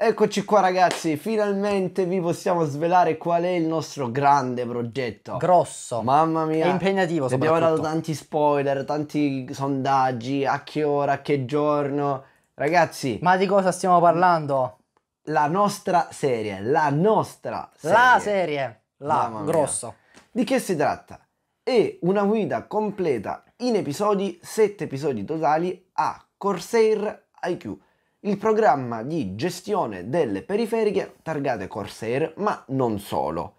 Eccoci qua ragazzi, finalmente vi possiamo svelare qual è il nostro grande progetto. Grosso. Mamma mia. È impegnativo Abbiamo dato tanti spoiler, tanti sondaggi, a che ora, a che giorno. Ragazzi. Ma di cosa stiamo parlando? La nostra serie, la nostra serie. La serie, la, Mamma grosso. Mia. Di che si tratta? È una guida completa in episodi, 7 episodi totali a Corsair IQ il programma di gestione delle periferiche targate Corsair, ma non solo.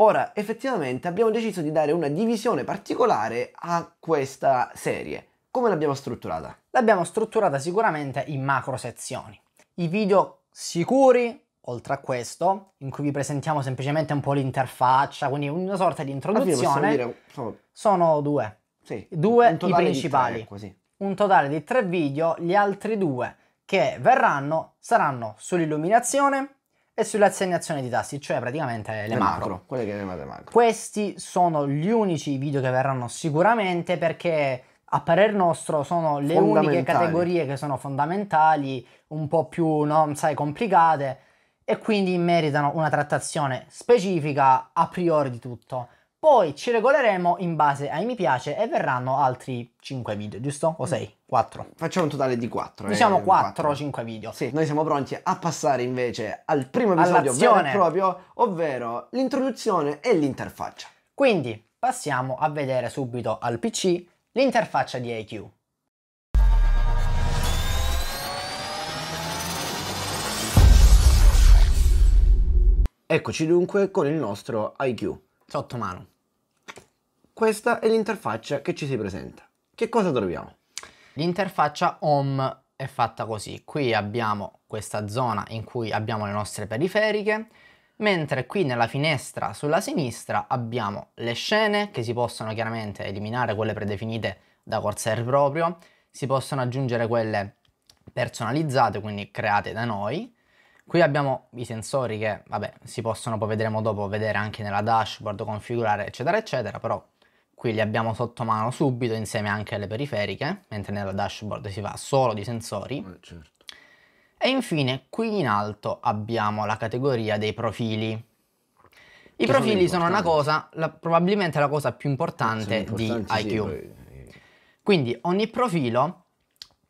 Ora, effettivamente abbiamo deciso di dare una divisione particolare a questa serie. Come l'abbiamo strutturata? L'abbiamo strutturata sicuramente in macro sezioni. I video sicuri, oltre a questo, in cui vi presentiamo semplicemente un po' l'interfaccia, quindi una sorta di introduzione, dire, sono... sono... due. Sì, due i principali. Tre, ecco, un totale di tre video, gli altri due che verranno saranno sull'illuminazione e sull'assegnazione di tassi, cioè praticamente le, le macro. macro. Quelle che chiamate macro. Questi sono gli unici video che verranno sicuramente perché a parer nostro sono le uniche categorie che sono fondamentali, un po' più, non sai, complicate e quindi meritano una trattazione specifica a priori di tutto. Poi ci regoleremo in base ai mi piace e verranno altri 5 video, giusto? O 6? 4? Facciamo un totale di 4. Eh, diciamo eh, 4 o 5 video. Sì, noi siamo pronti a passare invece al primo episodio vero e proprio, ovvero l'introduzione e l'interfaccia. Quindi passiamo a vedere subito al PC l'interfaccia di AQ. Eccoci dunque con il nostro IQ sotto mano. Questa è l'interfaccia che ci si presenta. Che cosa troviamo? L'interfaccia home è fatta così. Qui abbiamo questa zona in cui abbiamo le nostre periferiche, mentre qui nella finestra sulla sinistra abbiamo le scene che si possono chiaramente eliminare quelle predefinite da Corsair proprio, si possono aggiungere quelle personalizzate, quindi create da noi, Qui abbiamo i sensori che, vabbè, si possono, poi vedremo dopo, vedere anche nella dashboard, configurare, eccetera, eccetera, però qui li abbiamo sotto mano subito, insieme anche alle periferiche, mentre nella dashboard si va solo di sensori. Eh, certo. E infine, qui in alto abbiamo la categoria dei profili. I che profili sono, sono una cosa, la, probabilmente la cosa più importante di IQ. Sì, poi... Eh. Quindi ogni profilo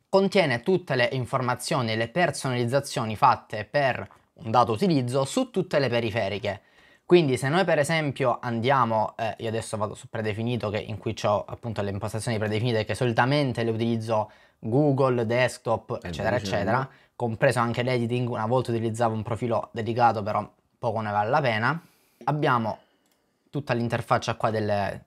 contiene tutte le informazioni e le personalizzazioni fatte per un dato utilizzo su tutte le periferiche. Quindi se noi per esempio andiamo, eh, io adesso vado su predefinito che, in cui ho appunto le impostazioni predefinite che solitamente le utilizzo Google, desktop, eh, eccetera, eccetera, compreso anche l'editing, una volta utilizzavo un profilo dedicato però poco ne vale la pena. Abbiamo tutta l'interfaccia qua delle,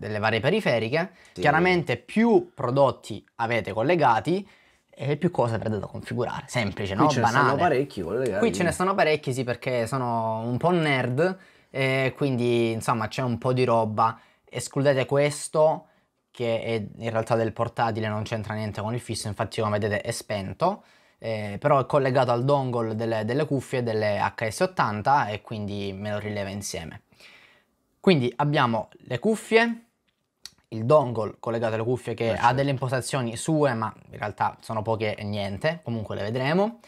delle varie periferiche, sì. chiaramente più prodotti avete collegati e più cose avrete da configurare. Semplice, Qui no? ce Banale. ne sono parecchi collegati. Qui ce ne sono parecchi, sì, perché sono un po' nerd e quindi insomma c'è un po' di roba. Escludete questo che è in realtà del portatile non c'entra niente con il fisso, infatti come vedete è spento. Eh, però è collegato al dongle delle, delle cuffie delle HS80 e quindi me lo rileva insieme. Quindi abbiamo le cuffie, il dongle collegato alle cuffie che Perfetto. Eh, ha delle certo. impostazioni sue, ma in realtà sono poche e niente, comunque le vedremo.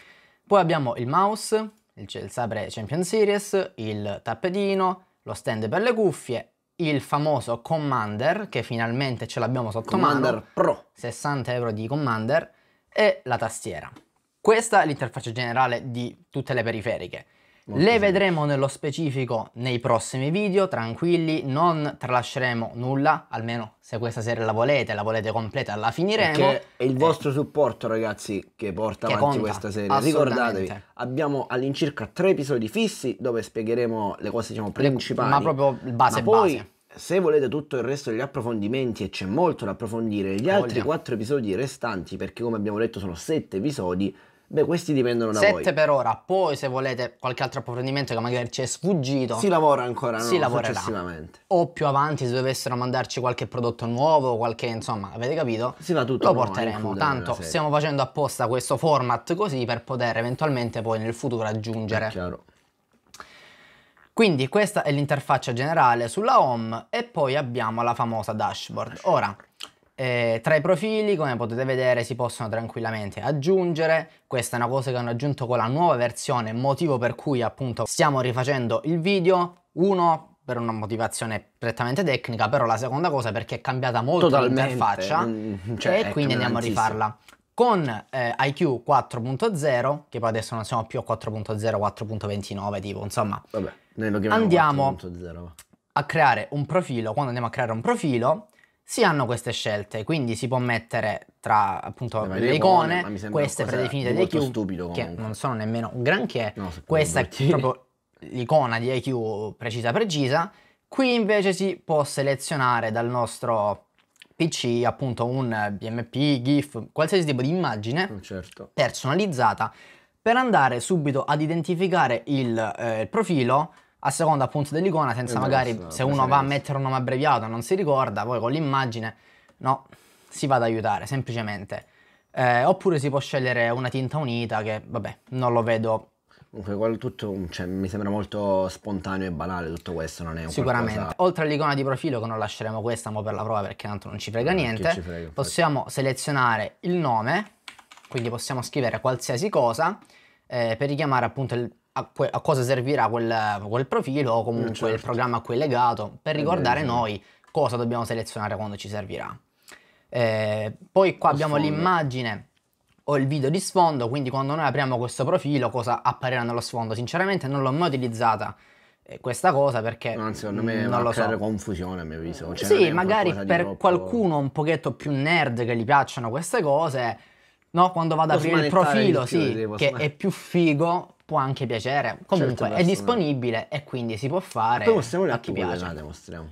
Poi abbiamo il mouse, il, il Sabre Champion Series, il tappetino, lo stand per le cuffie, il famoso Commander che finalmente ce l'abbiamo sotto Commander mano, Pro, 60 euro di Commander e la tastiera. Questa è l'interfaccia generale di tutte le periferiche. Molto Le vedremo nello specifico nei prossimi video, tranquilli, non tralasceremo nulla, almeno se questa serie la volete, la volete completa, la finiremo. Perché è il eh, vostro eh. supporto ragazzi che porta che avanti conta, questa serie. Ricordatevi, abbiamo all'incirca tre episodi fissi dove spiegheremo le cose diciamo, principali. Le, ma proprio base ma poi, base se volete tutto il resto degli approfondimenti e c'è molto da approfondire, gli altri quattro episodi restanti, perché come abbiamo detto sono sette episodi, Beh, questi dipendono da 7 voi. 7 per ora, poi se volete qualche altro approfondimento che magari ci è sfuggito. Si lavora ancora, no? Si lavorerà. Successivamente. O più avanti se dovessero mandarci qualche prodotto nuovo, qualche, insomma, avete capito? Si va tutto. Lo porteremo. Tanto stiamo facendo apposta questo format così per poter eventualmente poi nel futuro aggiungere. È chiaro. Quindi questa è l'interfaccia generale sulla home e poi abbiamo la famosa dashboard. Ora, eh, tra i profili, come potete vedere, si possono tranquillamente aggiungere. Questa è una cosa che hanno aggiunto con la nuova versione, motivo per cui appunto stiamo rifacendo il video. Uno per una motivazione prettamente tecnica, però la seconda cosa è perché è cambiata molto l'interfaccia mm, cioè, e quindi andiamo a rifarla. Con eh, IQ 4.0, che poi adesso non siamo più a 4.0, 4.29 tipo, insomma, Vabbè, andiamo a creare un profilo. Quando andiamo a creare un profilo, si hanno queste scelte, quindi si può mettere tra appunto le, le icone, queste predefinite di IQ, stupido, che non sono nemmeno un granché, no, questa è proprio l'icona di IQ precisa precisa, qui invece si può selezionare dal nostro PC appunto un BMP, GIF, qualsiasi tipo di immagine mm, certo. personalizzata per andare subito ad identificare il, eh, il profilo a seconda appunto dell'icona, senza esatto, magari esatto, se uno va a mettere un nome abbreviato e non si ricorda, poi con l'immagine, no, si va ad aiutare semplicemente. Eh, oppure si può scegliere una tinta unita che, vabbè, non lo vedo. Comunque, tutto cioè, mi sembra molto spontaneo e banale tutto questo, non è un Sicuramente. Qualcosa... Oltre all'icona di profilo, che non lasceremo questa mo per la prova perché tanto non ci frega no, niente, ci frega, possiamo selezionare il nome, quindi possiamo scrivere qualsiasi cosa eh, per richiamare appunto il a, que- a cosa servirà quel, quel profilo o comunque eh, certo. il programma a cui è legato per eh, ricordare mm noi cosa dobbiamo selezionare quando ci servirà. Eh, poi qua o abbiamo sfondo. l'immagine o il video di sfondo, quindi quando noi apriamo questo profilo cosa apparirà nello sfondo? Sinceramente non l'ho mai utilizzata eh, questa cosa perché no, secondo me non lo so. confusione a mio avviso cioè, sì magari per troppo... qualcuno un pochetto più nerd che gli piacciono queste cose no quando vado ad aprire il profilo il sì che è più figo può anche piacere. Certo, comunque certo, è disponibile e quindi si può fare. Poi mostriamo le app collegate, mostriamo.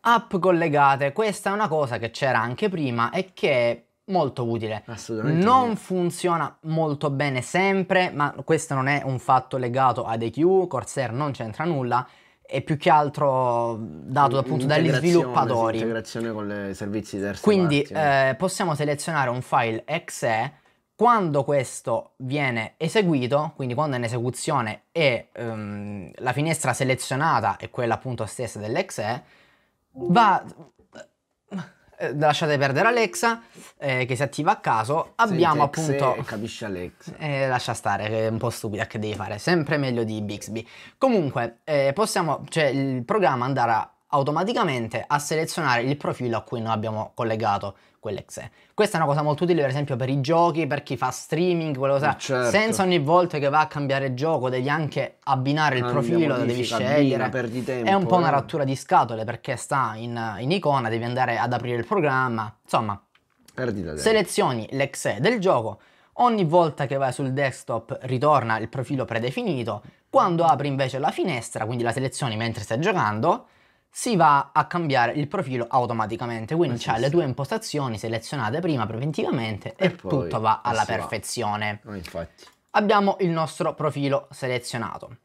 App collegate, questa è una cosa che c'era anche prima e che è molto utile. Assolutamente. Non utile. funziona molto bene sempre, ma questo non è un fatto legato ad EQ, Corsair non c'entra nulla è più che altro dato appunto dagli sviluppatori. Integrazione con i servizi terzi. Quindi eh, possiamo selezionare un file exe quando questo viene eseguito, quindi quando è in esecuzione e um, la finestra selezionata è quella appunto stessa dell'exe, va... Eh, lasciate perdere Alexa, eh, che si attiva a caso. Abbiamo Senti appunto. Capisci Alexa. Eh, lascia stare, che è un po' stupida che devi fare. Sempre meglio di Bixby. Comunque, eh, possiamo. Cioè, il programma andrà automaticamente a selezionare il profilo a cui noi abbiamo collegato quell'exe. Questa è una cosa molto utile per esempio per i giochi, per chi fa streaming, quello che eh, certo. senza ogni volta che va a cambiare gioco devi anche abbinare il profilo, modifica, devi scegliere. Abbina, tempo, è un po' eh. una rottura di scatole perché sta in, in icona, devi andare ad aprire il programma, insomma. Selezioni l'exe del gioco, ogni volta che vai sul desktop ritorna il profilo predefinito, quando apri invece la finestra, quindi la selezioni mentre stai giocando, si va a cambiare il profilo automaticamente, quindi ah, c'è le due impostazioni selezionate prima preventivamente e, e tutto va alla perfezione. Va. Ah, infatti. Abbiamo il nostro profilo selezionato.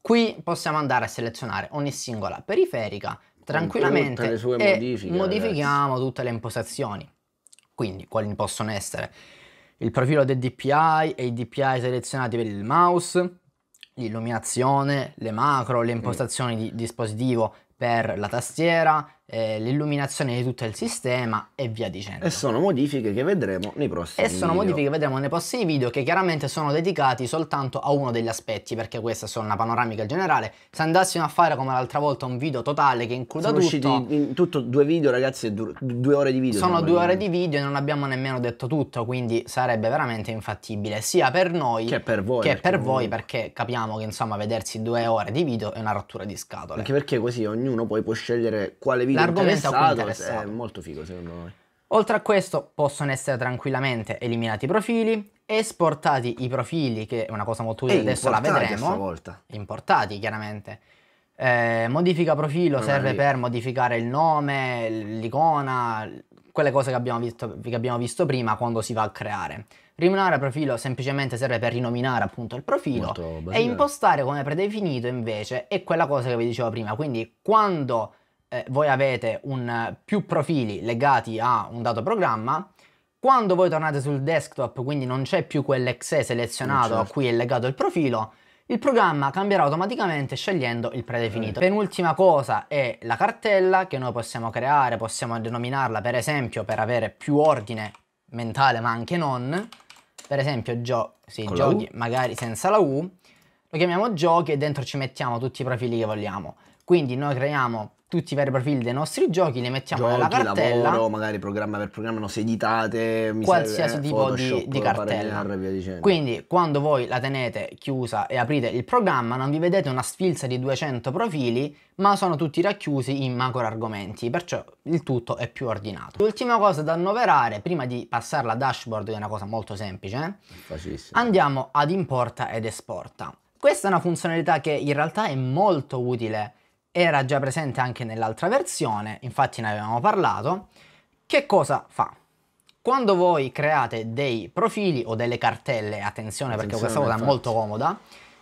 Qui possiamo andare a selezionare ogni singola periferica tranquillamente e modifiche, modifichiamo ragazzi. tutte le impostazioni. Quindi quali possono essere il profilo del DPI e i DPI selezionati per il mouse, l'illuminazione, le macro, le mm. impostazioni di dispositivo per la tastiera, eh, l'illuminazione di tutto il sistema e via dicendo. E sono modifiche che vedremo nei prossimi video. E sono video. modifiche che vedremo nei prossimi video che chiaramente sono dedicati soltanto a uno degli aspetti perché questa è solo una panoramica generale. Se andassimo a fare come l'altra volta un video totale che includa sono tutto... Sono usciti in tutto due video ragazzi, due, due ore di video. Sono due ore di video e non abbiamo nemmeno detto tutto quindi sarebbe veramente infattibile sia per noi che per voi, che perché, per voi perché capiamo che insomma vedersi due ore di video è una rottura di scatole. Anche perché così ognuno poi può scegliere quale video capito, l'argomento a cui interessato. È molto figo secondo me. Oltre a questo possono essere tranquillamente eliminati i profili, esportati i profili, che è una cosa molto utile, adesso la vedremo. Volta. Importati chiaramente. Eh, modifica profilo non serve per modificare il nome, l'icona, quelle cose che abbiamo, visto, che abbiamo, visto, prima quando si va a creare. Rinominare profilo semplicemente serve per rinominare appunto il profilo e impostare come predefinito invece è quella cosa che vi dicevo prima, quindi quando eh, voi avete un, più profili legati a un dato programma, quando voi tornate sul desktop, quindi non c'è più quell'exe selezionato certo. a cui è legato il profilo, il programma cambierà automaticamente scegliendo il predefinito. Eh. Penultima cosa è la cartella che noi possiamo creare, possiamo denominarla per esempio per avere più ordine mentale ma anche non. Per esempio gio sì, giochi magari senza la U, lo chiamiamo giochi e dentro ci mettiamo tutti i profili che vogliamo. Quindi noi creiamo tutti i vari profili dei nostri giochi, li mettiamo giochi, nella cartella. Lavoro, magari programma per programma, no, seditate, mi qualsiasi serve, eh, tipo di, di cartella. Quindi quando voi la tenete chiusa e aprite il programma non vi vedete una sfilza di 200 profili, ma sono tutti racchiusi in macro argomenti, perciò il tutto è più ordinato. L'ultima cosa da annoverare, prima di passare alla dashboard, che è una cosa molto semplice, eh, Facissimo. andiamo ad importa ed esporta. Questa è una funzionalità che in realtà è molto utile era già presente anche nell'altra versione, infatti ne avevamo parlato, che cosa fa? Quando voi create dei profili o delle cartelle, attenzione, attenzione perché questa cosa infatti. è molto comoda,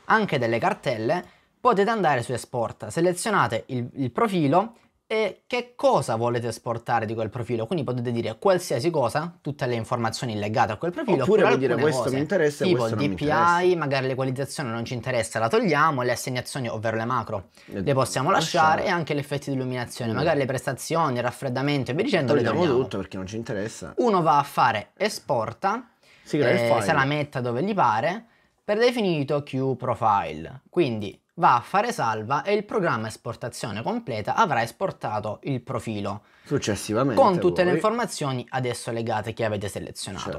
anche delle cartelle, potete andare su esporta, selezionate il, il profilo e che cosa volete esportare di quel profilo. Quindi potete dire qualsiasi cosa, tutte le informazioni legate a quel profilo. Oppure vuol dire questo cose, mi interessa tipo questo DPI, magari l'equalizzazione non ci interessa, la togliamo, le assegnazioni, ovvero le macro, le, le possiamo lasciare, lasciare, e anche gli effetti di illuminazione, mm. magari le prestazioni, il raffreddamento e via dicendo. Togliamo le togliamo tutto perché non ci interessa. Uno va a fare esporta, sì, eh, se la metta dove gli pare, per definito Q profile. Quindi va a fare salva e il programma esportazione completa avrà esportato il profilo. Successivamente. Con tutte voi. le informazioni adesso legate che avete selezionato.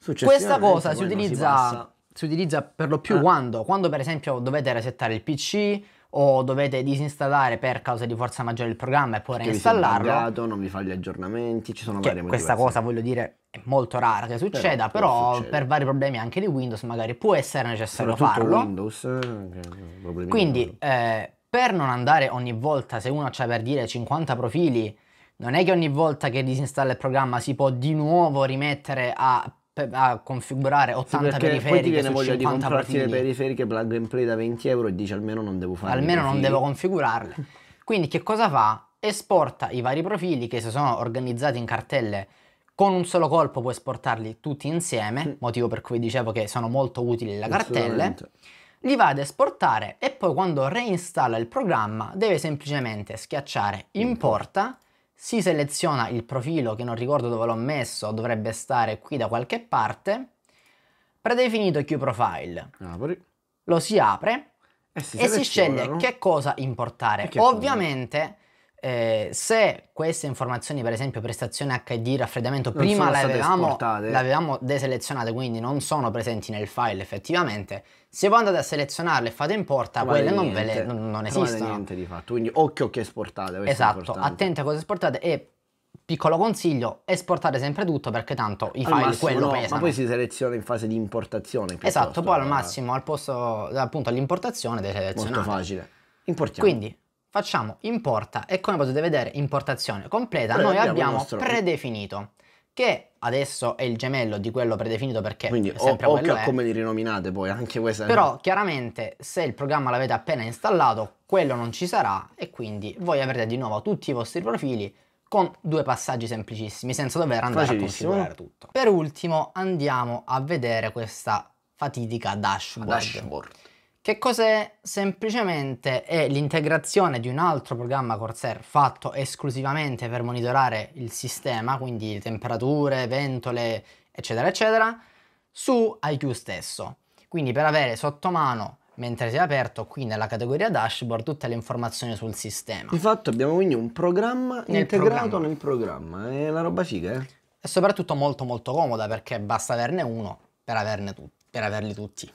Certo. Questa cosa si utilizza, si, si utilizza, per lo più ah. quando? Quando per esempio dovete resettare il PC o dovete disinstallare per causa di forza maggiore il programma e poi reinstallarlo. Non vi fa gli aggiornamenti, ci sono varie Questa cosa voglio dire è molto rara che succeda, però, però per vari problemi anche di Windows magari può essere necessario farlo. Windows, eh, Quindi eh, per non andare ogni volta, se uno ha cioè, per dire 50 profili, non è che ogni volta che disinstalla il programma si può di nuovo rimettere a a configurare 80 sì, periferiche poi viene voglia di comprarti profili. le periferiche plug and play da 20 euro e dici almeno non devo fare almeno non devo configurarle quindi che cosa fa? esporta i vari profili che si sono organizzati in cartelle con un solo colpo puoi esportarli tutti insieme, mm. motivo per cui dicevo che sono molto utili le cartelle. Li va ad esportare e poi quando reinstalla il programma deve semplicemente schiacciare importa, si seleziona il profilo che non ricordo dove l'ho messo, dovrebbe stare qui da qualche parte, predefinito QProfile. Apri. Lo si apre e si, e si sceglie che cosa importare. Ovviamente eh, se queste informazioni, per esempio prestazione HD, raffreddamento, non prima le avevamo, le avevamo deselezionate, quindi non sono presenti nel file effettivamente, se voi andate a selezionarle e fate importa, vale quelle non, le, non, non, esistono. Vale niente di fatto, quindi occhio che esportate. Esatto, attenti a cosa esportate e piccolo consiglio, esportate sempre tutto perché tanto i al file massimo, quello no, pesano. Ma poi si seleziona in fase di importazione. Esatto, poi al eh. massimo, al posto appunto all'importazione, deselezionate. Molto facile. Importiamo. Quindi facciamo importa e come potete vedere importazione completa Beh, noi abbiamo, predefinito che adesso è il gemello di quello predefinito perché Quindi, è sempre o, quello è. come li rinominate poi anche questa però è... chiaramente se il programma l'avete appena installato quello non ci sarà e quindi voi avrete di nuovo tutti i vostri profili con due passaggi semplicissimi senza dover andare a configurare tutto per ultimo andiamo a vedere questa fatidica dashboard. dashboard. Che cos'è? Semplicemente è l'integrazione di un altro programma Corsair fatto esclusivamente per monitorare il sistema, quindi temperature, ventole, eccetera, eccetera, su IQ stesso. Quindi per avere sotto mano mentre si è aperto qui nella categoria dashboard tutte le informazioni sul sistema. Di fatto abbiamo quindi un programma nel integrato programma. nel programma, è una roba figa eh? E soprattutto molto molto comoda perché basta averne uno per, averne tu per averli tutti.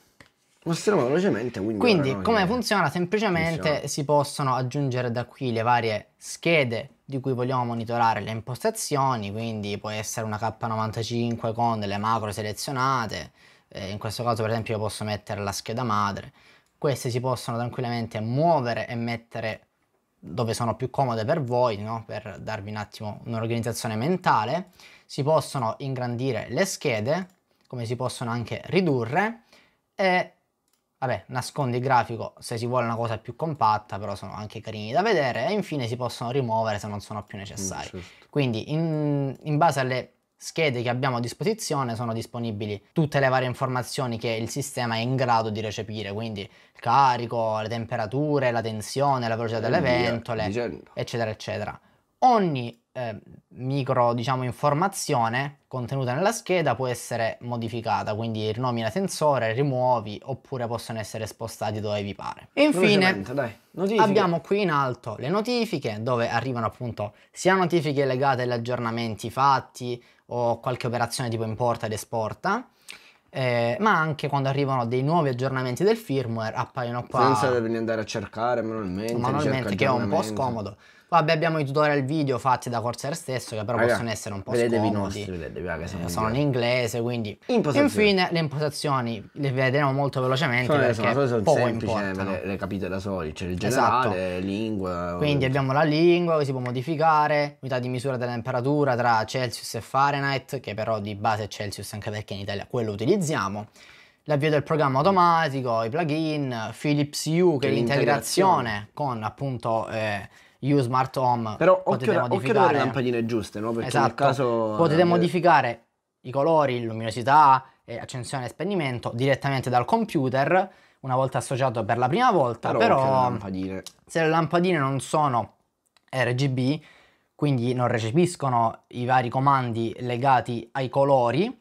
Mostriamo velocemente. Quindi, quindi come funziona? Semplicemente funziona. si possono aggiungere da qui le varie schede di cui vogliamo monitorare le impostazioni, quindi può essere una K95 con delle macro selezionate, eh, in questo caso per esempio io posso mettere la scheda madre, queste si possono tranquillamente muovere e mettere dove sono più comode per voi, no? per darvi un attimo un'organizzazione mentale, si possono ingrandire le schede, come si possono anche ridurre e Vabbè, nasconde il grafico se si vuole una cosa più compatta, però sono anche carini da vedere e infine si possono rimuovere se non sono più mm, necessari. Mm, certo. Quindi in, in base alle schede che abbiamo a disposizione sono disponibili tutte le varie informazioni che il sistema è in grado di recepire, quindi il carico, le temperature, la tensione, la velocità delle ventole, eccetera, eccetera. Ogni eh, micro diciamo, informazione contenuta nella scheda può essere modificata, quindi rinomina sensore rimuovi oppure possono essere spostati dove vi pare. E infine dai, abbiamo qui in alto le notifiche dove arrivano appunto sia notifiche legate agli aggiornamenti fatti o qualche operazione tipo importa ed esporta. Eh, ma anche quando arrivano dei nuovi aggiornamenti del firmware appaiono qua senza doverli andare a cercare manualmente manualmente che è un po' scomodo Vabbè, abbiamo i tutorial video fatti da Corsair stesso, che però Raga, possono essere un po' vedetevi scomodi. Vedetevi nostri, vedetevi, sono, eh, sono in inglese, quindi... Infine, le impostazioni le vedremo molto velocemente sono, perché sono, sono poco semplici, eh, le, le, capite da soli, c'è cioè il esatto. generale, esatto. lingua... Quindi abbiamo la lingua che si può modificare, unità di misura della temperatura tra Celsius e Fahrenheit, che però di base è Celsius anche perché in Italia quello utilizziamo l'avvio del programma automatico, i plugin, Philips U che, che è l'integrazione con appunto eh, U Smart Home. Però occhio, da, occhio delle lampadine giuste, no? Perché esatto. nel caso... Potete modificare i colori, luminosità, eh, accensione e spegnimento direttamente dal computer una volta associato per la prima volta, però, però le se le lampadine non sono RGB, quindi non recepiscono i vari comandi legati ai colori,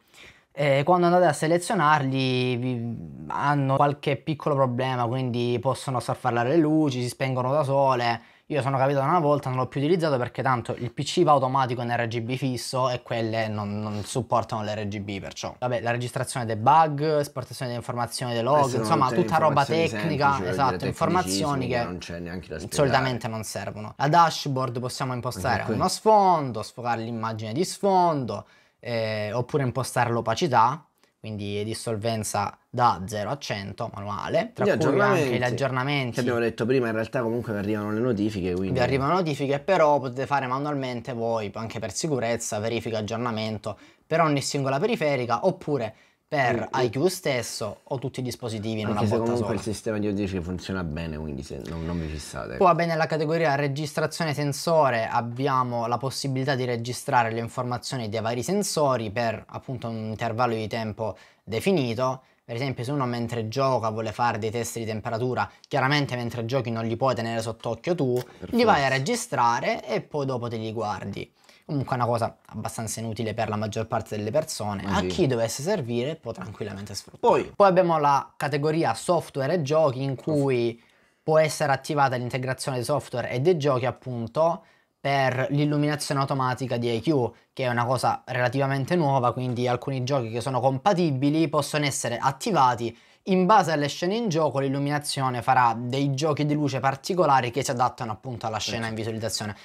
eh, quando andate a selezionarli hanno qualche piccolo problema, quindi possono star fare le luci, si spengono da sole, io sono capitato una volta, non l'ho più utilizzato perché tanto il PC va automatico in RGB fisso e quelle non, non supportano l'RGB, perciò. Vabbè, la registrazione dei bug, esportazione delle informazioni dei log, insomma tutta roba tecnica, semplici, esatto, informazioni che, che non solitamente non servono. La dashboard possiamo impostare uno sfondo, sfogare l'immagine di sfondo, eh, oppure impostare l'opacità quindi dissolvenza da 0 a 100 manuale, tra gli cui anche gli aggiornamenti. Che abbiamo detto prima, in realtà comunque vi arrivano le notifiche. Quindi... Vi arrivano notifiche, però potete fare manualmente voi, anche per sicurezza, verifica aggiornamento per ogni singola periferica, oppure per mm. IQ stesso o tutti i dispositivi in Anche una se volta comunque sola. il sistema di ODC funziona bene, quindi se non, non vi fissate. Poi bene nella categoria registrazione sensore abbiamo la possibilità di registrare le informazioni dei vari sensori per appunto un intervallo di tempo definito per esempio se uno mentre gioca vuole fare dei test di temperatura, chiaramente mentre giochi non li puoi tenere sott'occhio tu, per li forza. vai a registrare e poi dopo te li guardi. Comunque è una cosa abbastanza inutile per la maggior parte delle persone. Ah, a sì. chi dovesse servire può tranquillamente sfruttarlo. Poi. Poi abbiamo la categoria software e giochi in cui può essere attivata l'integrazione di software e dei giochi appunto per l'illuminazione automatica di IQ, che è una cosa relativamente nuova, quindi alcuni giochi che sono compatibili possono essere attivati in base alle scene in gioco l'illuminazione farà dei giochi di luce particolari che si adattano appunto alla scena in certo. visualizzazione.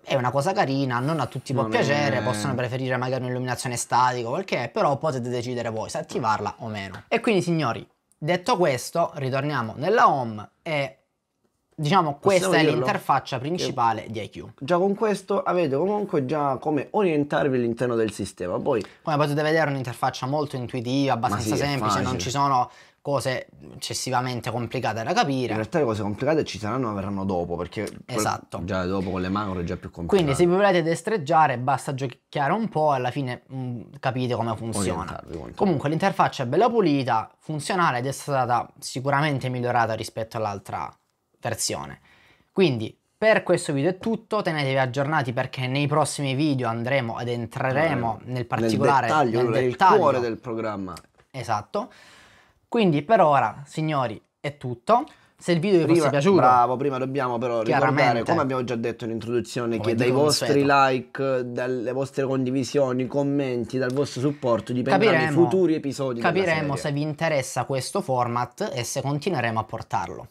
È una cosa carina, non a tutti può no, piacere, no, possono preferire magari un'illuminazione statica o quel che è, però potete decidere voi se attivarla o meno. E quindi signori, detto questo, ritorniamo nella home e Diciamo questa Possiamo è dirlo? l'interfaccia principale di IQ. Già con questo avete comunque già come orientarvi all'interno del sistema. Poi, come potete vedere è un'interfaccia molto intuitiva, abbastanza sì, semplice, non ci sono cose eccessivamente complicate da capire. In realtà le cose complicate ci saranno ma verranno dopo, perché esatto. già dopo con le macro è già più complicato. Quindi se vi volete destreggiare basta giochicchiare un po' e alla fine mh, mm, capite come funziona. Comunque l'interfaccia è bella pulita, funzionale ed è stata sicuramente migliorata rispetto all'altra versione. Quindi per questo video è tutto, tenetevi aggiornati perché nei prossimi video andremo ad entreremo nel particolare nel dettaglio, nel dettaglio. cuore del programma. Esatto. Quindi per ora, signori, è tutto. Se il video vi prima, è piaciuto, bravo, prima dobbiamo però ricordare, come abbiamo già detto in introduzione, che dai vostri consueto. like, dalle vostre condivisioni, commenti, dal vostro supporto dipenderanno i futuri episodi. Capiremo se vi interessa questo format e se continueremo a portarlo.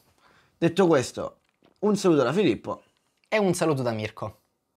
Detto questo, un saluto da Filippo e un saluto da Mirko.